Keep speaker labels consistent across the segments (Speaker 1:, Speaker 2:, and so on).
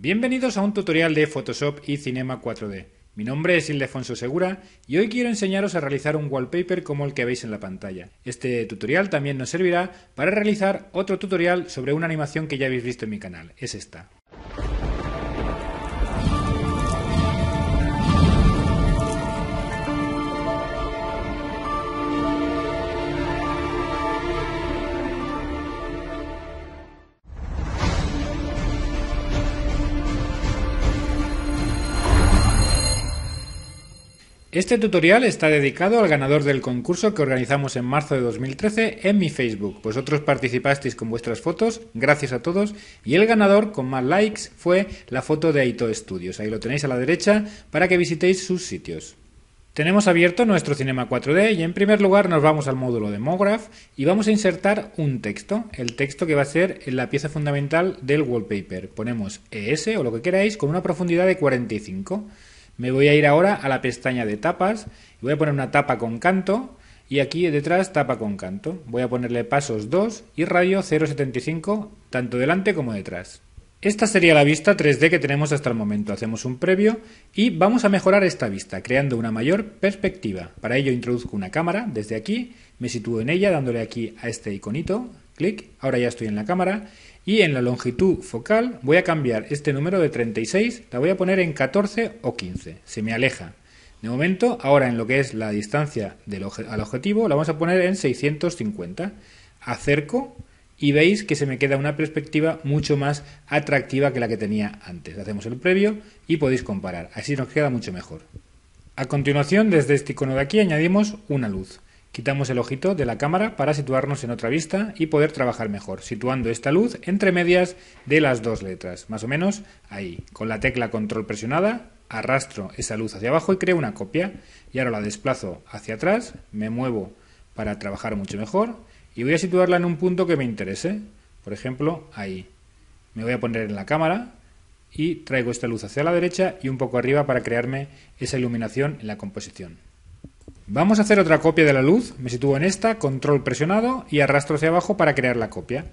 Speaker 1: Bienvenidos a un tutorial de Photoshop y Cinema 4D. Mi nombre es Ildefonso Segura y hoy quiero enseñaros a realizar un wallpaper como el que veis en la pantalla. Este tutorial también nos servirá para realizar otro tutorial sobre una animación que ya habéis visto en mi canal, es esta. Este tutorial está dedicado al ganador del concurso que organizamos en marzo de 2013 en mi Facebook. Vosotros participasteis con vuestras fotos, gracias a todos, y el ganador con más likes fue la foto de Aito Studios. Ahí lo tenéis a la derecha para que visitéis sus sitios. Tenemos abierto nuestro Cinema 4D y en primer lugar nos vamos al módulo Demograph y vamos a insertar un texto, el texto que va a ser la pieza fundamental del wallpaper. Ponemos ES o lo que queráis con una profundidad de 45. Me voy a ir ahora a la pestaña de tapas, y voy a poner una tapa con canto y aquí detrás tapa con canto. Voy a ponerle pasos 2 y radio 0.75 tanto delante como detrás. Esta sería la vista 3D que tenemos hasta el momento. Hacemos un previo y vamos a mejorar esta vista creando una mayor perspectiva. Para ello introduzco una cámara desde aquí, me sitúo en ella dándole aquí a este iconito, clic, ahora ya estoy en la cámara y en la longitud focal voy a cambiar este número de 36, la voy a poner en 14 o 15, se me aleja. De momento, ahora en lo que es la distancia al objetivo, la vamos a poner en 650. Acerco y veis que se me queda una perspectiva mucho más atractiva que la que tenía antes. Hacemos el previo y podéis comparar, así nos queda mucho mejor. A continuación, desde este icono de aquí añadimos una luz. Quitamos el ojito de la cámara para situarnos en otra vista y poder trabajar mejor, situando esta luz entre medias de las dos letras, más o menos ahí. Con la tecla control presionada arrastro esa luz hacia abajo y creo una copia. Y ahora la desplazo hacia atrás, me muevo para trabajar mucho mejor y voy a situarla en un punto que me interese. Por ejemplo, ahí. Me voy a poner en la cámara y traigo esta luz hacia la derecha y un poco arriba para crearme esa iluminación en la composición. Vamos a hacer otra copia de la luz, me sitúo en esta, control presionado y arrastro hacia abajo para crear la copia.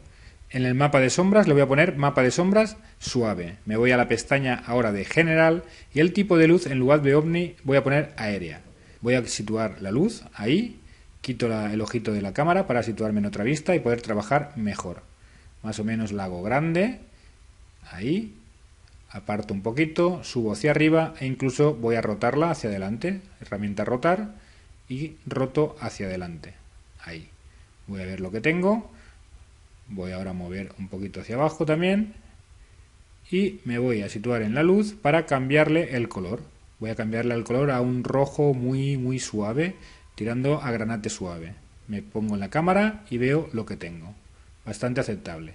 Speaker 1: En el mapa de sombras le voy a poner mapa de sombras suave. Me voy a la pestaña ahora de general y el tipo de luz en lugar de ovni voy a poner aérea. Voy a situar la luz ahí, quito el ojito de la cámara para situarme en otra vista y poder trabajar mejor. Más o menos la hago grande, ahí, aparto un poquito, subo hacia arriba e incluso voy a rotarla hacia adelante, herramienta rotar y roto hacia adelante. Ahí. Voy a ver lo que tengo. Voy ahora a mover un poquito hacia abajo también. Y me voy a situar en la luz para cambiarle el color. Voy a cambiarle el color a un rojo muy, muy suave, tirando a granate suave. Me pongo en la cámara y veo lo que tengo. Bastante aceptable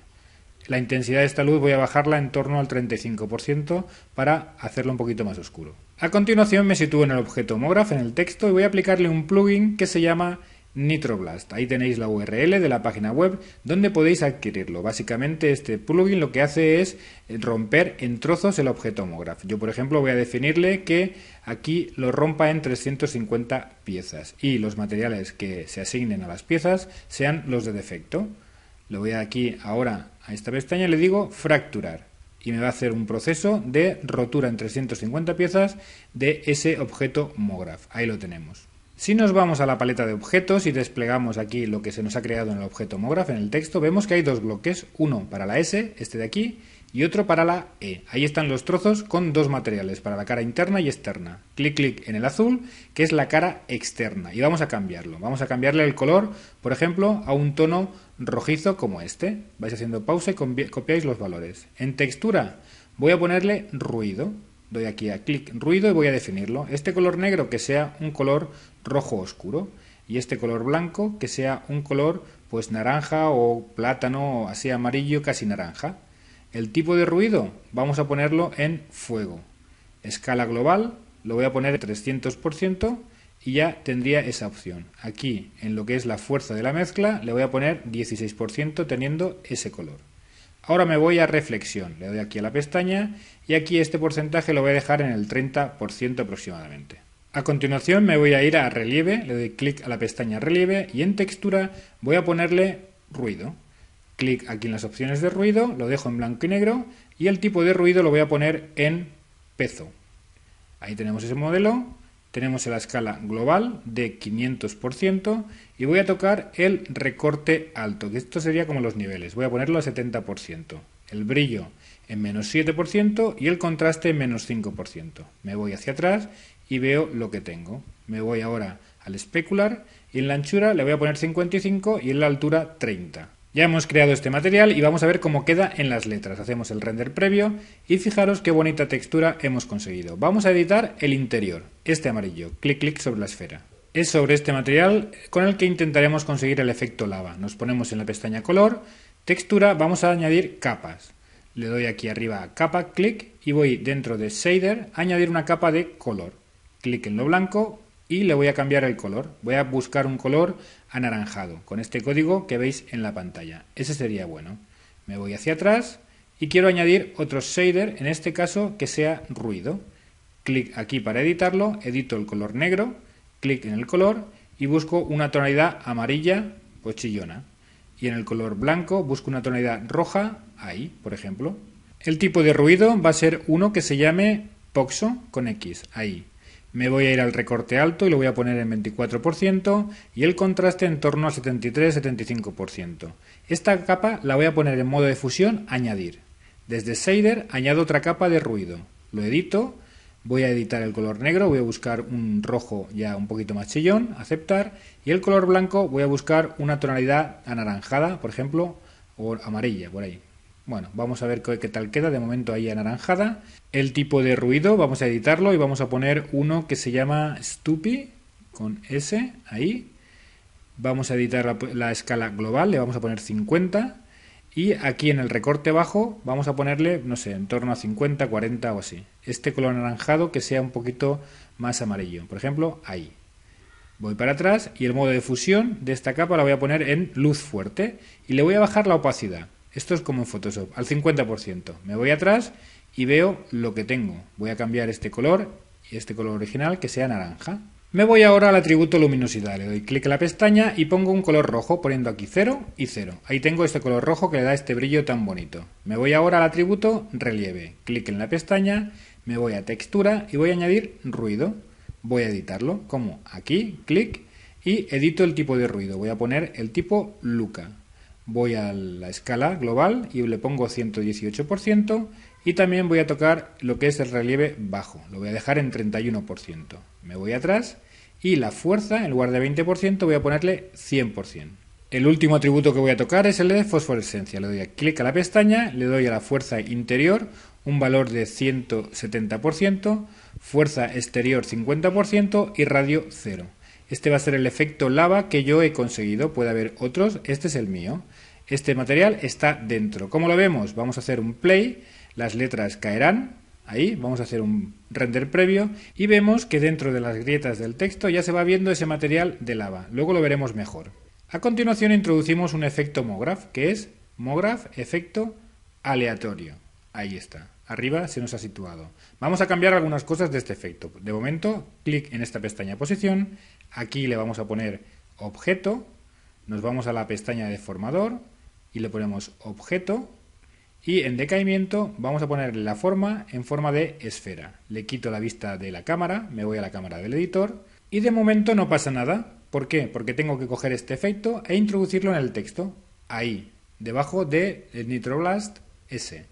Speaker 1: la intensidad de esta luz voy a bajarla en torno al 35% para hacerlo un poquito más oscuro. A continuación me sitúo en el objeto homógrafo, en el texto, y voy a aplicarle un plugin que se llama Nitroblast. Ahí tenéis la URL de la página web donde podéis adquirirlo. Básicamente este plugin lo que hace es romper en trozos el objeto homógrafo. Yo, por ejemplo, voy a definirle que aquí lo rompa en 350 piezas y los materiales que se asignen a las piezas sean los de defecto. Lo voy a aquí ahora a esta pestaña le digo fracturar y me va a hacer un proceso de rotura en 350 piezas de ese objeto MoGraph. Ahí lo tenemos. Si nos vamos a la paleta de objetos y desplegamos aquí lo que se nos ha creado en el objeto MoGraph, en el texto, vemos que hay dos bloques, uno para la S, este de aquí, y otro para la E. Ahí están los trozos con dos materiales, para la cara interna y externa. Clic, clic en el azul, que es la cara externa. Y vamos a cambiarlo. Vamos a cambiarle el color, por ejemplo, a un tono rojizo como este. Vais haciendo pausa y copiáis los valores. En textura voy a ponerle ruido. Doy aquí a clic ruido y voy a definirlo. Este color negro que sea un color rojo oscuro y este color blanco que sea un color pues naranja o plátano, o así amarillo, casi naranja. El tipo de ruido vamos a ponerlo en fuego. Escala global lo voy a poner en 300% y ya tendría esa opción. Aquí en lo que es la fuerza de la mezcla le voy a poner 16% teniendo ese color. Ahora me voy a reflexión, le doy aquí a la pestaña y aquí este porcentaje lo voy a dejar en el 30% aproximadamente. A continuación me voy a ir a relieve, le doy clic a la pestaña relieve y en textura voy a ponerle ruido clic aquí en las opciones de ruido, lo dejo en blanco y negro y el tipo de ruido lo voy a poner en peso. Ahí tenemos ese modelo, tenemos la escala global de 500% y voy a tocar el recorte alto, que esto sería como los niveles, voy a ponerlo a 70%, el brillo en menos 7% y el contraste en menos 5%. Me voy hacia atrás y veo lo que tengo. Me voy ahora al especular y en la anchura le voy a poner 55 y en la altura 30. Ya hemos creado este material y vamos a ver cómo queda en las letras. Hacemos el render previo y fijaros qué bonita textura hemos conseguido. Vamos a editar el interior, este amarillo. Clic, clic sobre la esfera. Es sobre este material con el que intentaremos conseguir el efecto lava. Nos ponemos en la pestaña color, textura, vamos a añadir capas. Le doy aquí arriba a capa, clic y voy dentro de shader a añadir una capa de color. Clic en lo blanco y le voy a cambiar el color. Voy a buscar un color anaranjado, con este código que veis en la pantalla. Ese sería bueno. Me voy hacia atrás y quiero añadir otro shader, en este caso que sea ruido. Clic aquí para editarlo, edito el color negro, clic en el color y busco una tonalidad amarilla o chillona. Y en el color blanco busco una tonalidad roja, ahí, por ejemplo. El tipo de ruido va a ser uno que se llame Poxo con X, ahí. Me voy a ir al recorte alto y lo voy a poner en 24% y el contraste en torno a 73-75%. Esta capa la voy a poner en modo de fusión añadir. Desde shader añado otra capa de ruido. Lo edito, voy a editar el color negro, voy a buscar un rojo ya un poquito más chillón, aceptar, y el color blanco voy a buscar una tonalidad anaranjada, por ejemplo, o amarilla, por ahí. Bueno, vamos a ver qué, tal queda. De momento ahí anaranjada. El tipo de ruido, vamos a editarlo y vamos a poner uno que se llama Stupi, con S, ahí. Vamos a editar la, la escala global, le vamos a poner 50. Y aquí en el recorte bajo vamos a ponerle, no sé, en torno a 50, 40 o así. Este color anaranjado que sea un poquito más amarillo. Por ejemplo, ahí. Voy para atrás y el modo de fusión de esta capa la voy a poner en luz fuerte. Y le voy a bajar la opacidad. Esto es como en Photoshop, al 50%. Me voy atrás y veo lo que tengo. Voy a cambiar este color y este color original que sea naranja. Me voy ahora al atributo luminosidad, le doy clic a la pestaña y pongo un color rojo poniendo aquí 0 y 0. Ahí tengo este color rojo que le da este brillo tan bonito. Me voy ahora al atributo relieve, clic en la pestaña, me voy a textura y voy a añadir ruido. Voy a editarlo como aquí, clic y edito el tipo de ruido. Voy a poner el tipo Luca voy a la escala global y le pongo 118% y también voy a tocar lo que es el relieve bajo, lo voy a dejar en 31%. Me voy atrás y la fuerza, en lugar de 20%, voy a ponerle 100%. El último atributo que voy a tocar es el de fosforescencia. Le doy a clic a la pestaña, le doy a la fuerza interior un valor de 170%, fuerza exterior 50% y radio 0. Este va a ser el efecto lava que yo he conseguido. Puede haber otros, este es el mío. Este material está dentro. ¿Cómo lo vemos? Vamos a hacer un play, las letras caerán, ahí vamos a hacer un render previo y vemos que dentro de las grietas del texto ya se va viendo ese material de lava. Luego lo veremos mejor. A continuación introducimos un efecto MoGraph, que es MoGraph efecto aleatorio. Ahí está. Arriba se nos ha situado. Vamos a cambiar algunas cosas de este efecto. De momento, clic en esta pestaña posición. Aquí le vamos a poner objeto. Nos vamos a la pestaña deformador y le ponemos objeto y en decaimiento vamos a poner la forma en forma de esfera. Le quito la vista de la cámara, me voy a la cámara del editor y de momento no pasa nada. ¿Por qué? Porque tengo que coger este efecto e introducirlo en el texto. Ahí, debajo de Nitroblast S.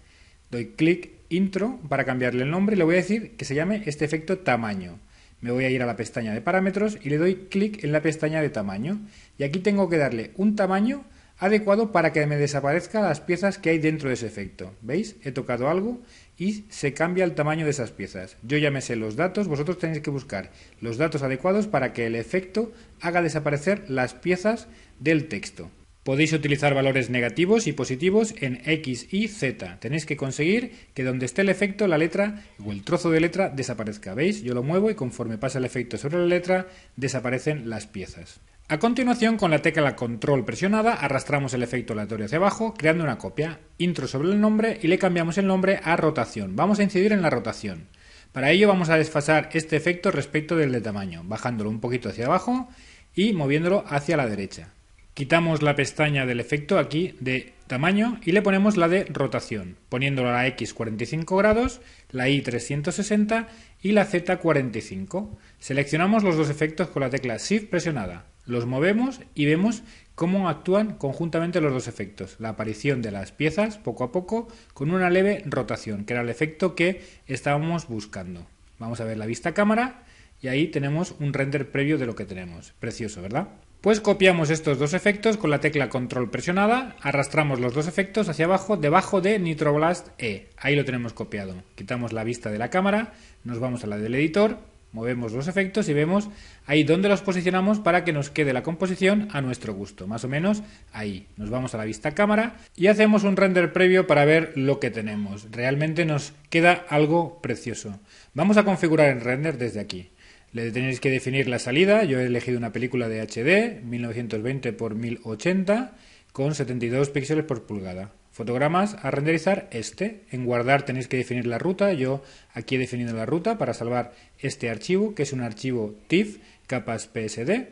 Speaker 1: Doy clic intro para cambiarle el nombre y le voy a decir que se llame este efecto tamaño. Me voy a ir a la pestaña de parámetros y le doy clic en la pestaña de tamaño. Y aquí tengo que darle un tamaño adecuado para que me desaparezca las piezas que hay dentro de ese efecto. ¿Veis? He tocado algo y se cambia el tamaño de esas piezas. Yo ya sé los datos, vosotros tenéis que buscar los datos adecuados para que el efecto haga desaparecer las piezas del texto. Podéis utilizar valores negativos y positivos en X y Z. Tenéis que conseguir que donde esté el efecto, la letra o el trozo de letra desaparezca. ¿Veis? Yo lo muevo y conforme pasa el efecto sobre la letra, desaparecen las piezas. A continuación, con la tecla control presionada, arrastramos el efecto aleatorio hacia abajo, creando una copia, intro sobre el nombre y le cambiamos el nombre a rotación. Vamos a incidir en la rotación. Para ello vamos a desfasar este efecto respecto del de tamaño, bajándolo un poquito hacia abajo y moviéndolo hacia la derecha. Quitamos la pestaña del efecto aquí de tamaño y le ponemos la de rotación, poniéndolo a la X 45 grados, la Y 360 y la Z 45. Seleccionamos los dos efectos con la tecla Shift presionada los movemos y vemos cómo actúan conjuntamente los dos efectos, la aparición de las piezas poco a poco con una leve rotación, que era el efecto que estábamos buscando. Vamos a ver la vista cámara y ahí tenemos un render previo de lo que tenemos. Precioso, ¿verdad? Pues copiamos estos dos efectos con la tecla control presionada, arrastramos los dos efectos hacia abajo debajo de Nitroblast E. Ahí lo tenemos copiado. Quitamos la vista de la cámara, nos vamos a la del editor Movemos los efectos y vemos ahí dónde los posicionamos para que nos quede la composición a nuestro gusto. Más o menos ahí. Nos vamos a la vista cámara y hacemos un render previo para ver lo que tenemos. Realmente nos queda algo precioso. Vamos a configurar el render desde aquí. Le tenéis que definir la salida. Yo he elegido una película de HD 1920 x 1080 con 72 píxeles por pulgada fotogramas a renderizar este. En guardar tenéis que definir la ruta. Yo aquí he definido la ruta para salvar este archivo, que es un archivo TIFF, capas PSD.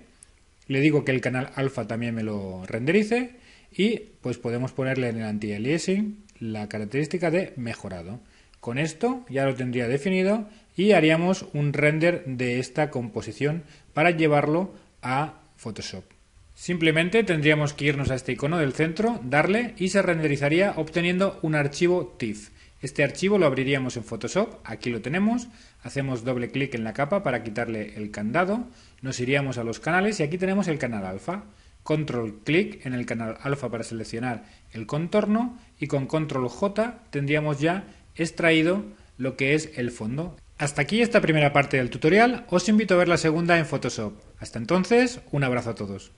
Speaker 1: Le digo que el canal alfa también me lo renderice y pues podemos ponerle en el anti-aliasing la característica de mejorado. Con esto ya lo tendría definido y haríamos un render de esta composición para llevarlo a Photoshop. Simplemente tendríamos que irnos a este icono del centro, darle y se renderizaría obteniendo un archivo TIFF. Este archivo lo abriríamos en Photoshop, aquí lo tenemos, hacemos doble clic en la capa para quitarle el candado, nos iríamos a los canales y aquí tenemos el canal alfa. Control clic en el canal alfa para seleccionar el contorno y con Control J tendríamos ya extraído lo que es el fondo. Hasta aquí esta primera parte del tutorial, os invito a ver la segunda en Photoshop. Hasta entonces, un abrazo a todos.